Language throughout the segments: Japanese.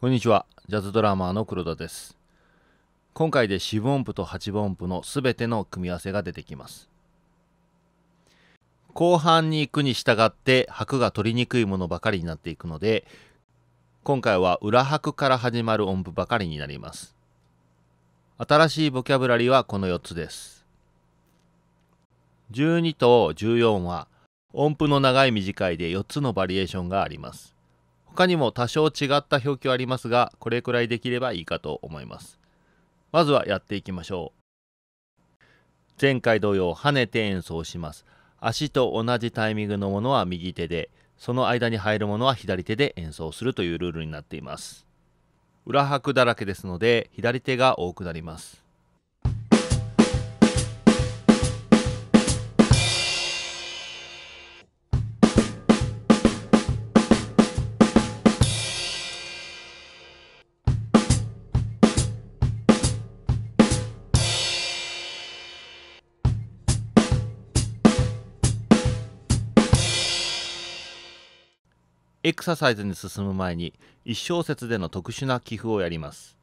こんにちは、ジャズドラマーの黒田です。今回で4分音符と8分音符のすべての組み合わせが出てきます。後半に行くに従って拍が取りにくいものばかりになっていくので、今回は裏拍から始まる音符ばかりになります。新しいボキャブラリーはこの4つです。12と14は音符の長い短いで4つのバリエーションがあります。他にも多少違った表記はありますが、これくらいできればいいかと思います。まずはやっていきましょう。前回同様、跳ねて演奏します。足と同じタイミングのものは右手で、その間に入るものは左手で演奏するというルールになっています。裏拍だらけですので、左手が多くなります。エクササイズに進む前に1小節での特殊な寄付をやります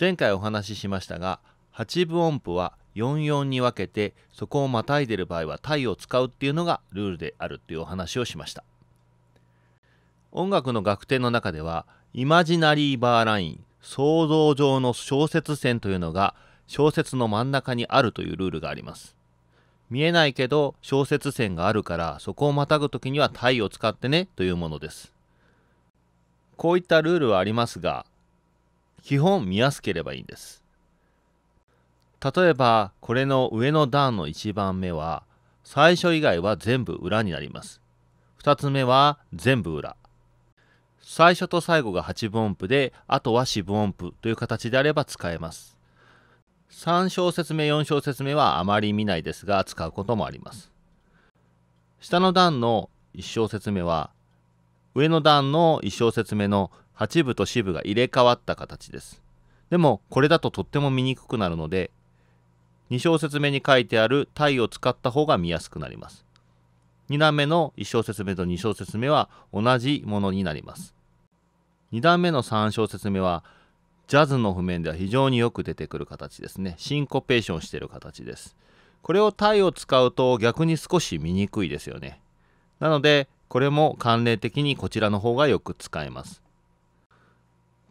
前回お話ししましたが8分音符は44に分けてそこをまたいでる場合は体を使うっていうのがルールであるっていうお話をしました音楽の楽天の中ではイマジナリーバーライン想像上の小節線というのが小説の真ん中にあるというルールがあります見えないけど小節線があるからそこをまたぐ時には体を使ってねというものです。こういったルールはありますが基本見やすければいいんです。例えばこれの上の段の1番目は最初以外は全部裏になります。2つ目は全部裏。最初と最後が8分音符であとは4分音符という形であれば使えます。3小節目4小節目はあまり見ないですが使うこともあります下の段の1小節目は上の段の1小節目の8部と4部が入れ替わった形ですでもこれだととっても見にくくなるので2小節目に書いてある「体」を使った方が見やすくなります2段目の1小節目と2小節目は同じものになります2段目の3小節目は「ジャズの譜面では非常によく出てくる形ですねシンコペーションしてる形ですこれをタイを使うと逆に少し見にくいですよねなのでこれも慣例的にこちらの方がよく使えます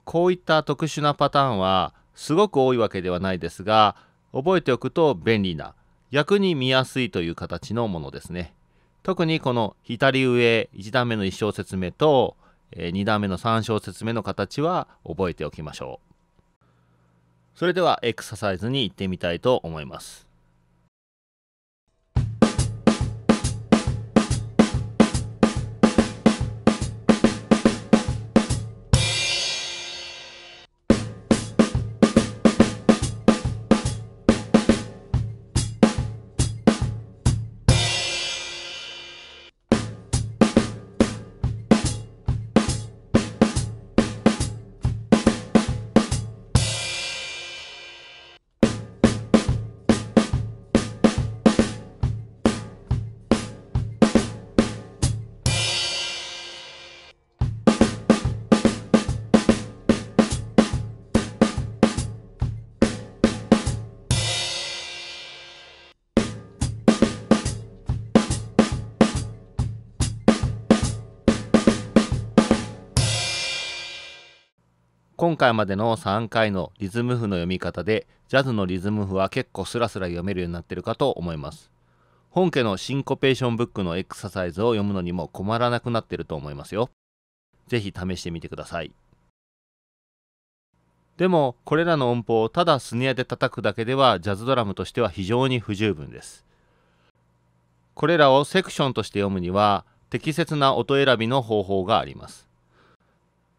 こういった特殊なパターンはすごく多いわけではないですが覚えておくと便利な逆に見やすいという形のものですね特にこの左上1段目の1小節目とえ2段目の3小節目の形は覚えておきましょうそれではエクササイズに行ってみたいと思います今回までの3回のリズム譜の読み方でジャズのリズム譜は結構スラスラ読めるようになってるかと思います本家のシンコペーションブックのエクササイズを読むのにも困らなくなってると思いますよぜひ試してみてくださいでもこれらの音符をただスネアで叩くだけではジャズドラムとしては非常に不十分ですこれらをセクションとして読むには適切な音選びの方法があります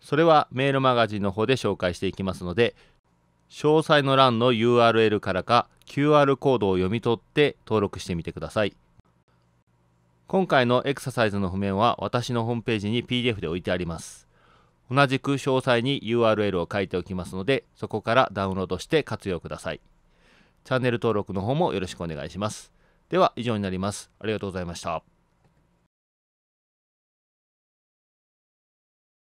それはメールマガジンの方で紹介していきますので詳細の欄の URL からか QR コードを読み取って登録してみてください今回のエクササイズの譜面は私のホームページに PDF で置いてあります同じく詳細に URL を書いておきますのでそこからダウンロードして活用くださいチャンネル登録の方もよろしくお願いしますでは以上になりますありがとうございました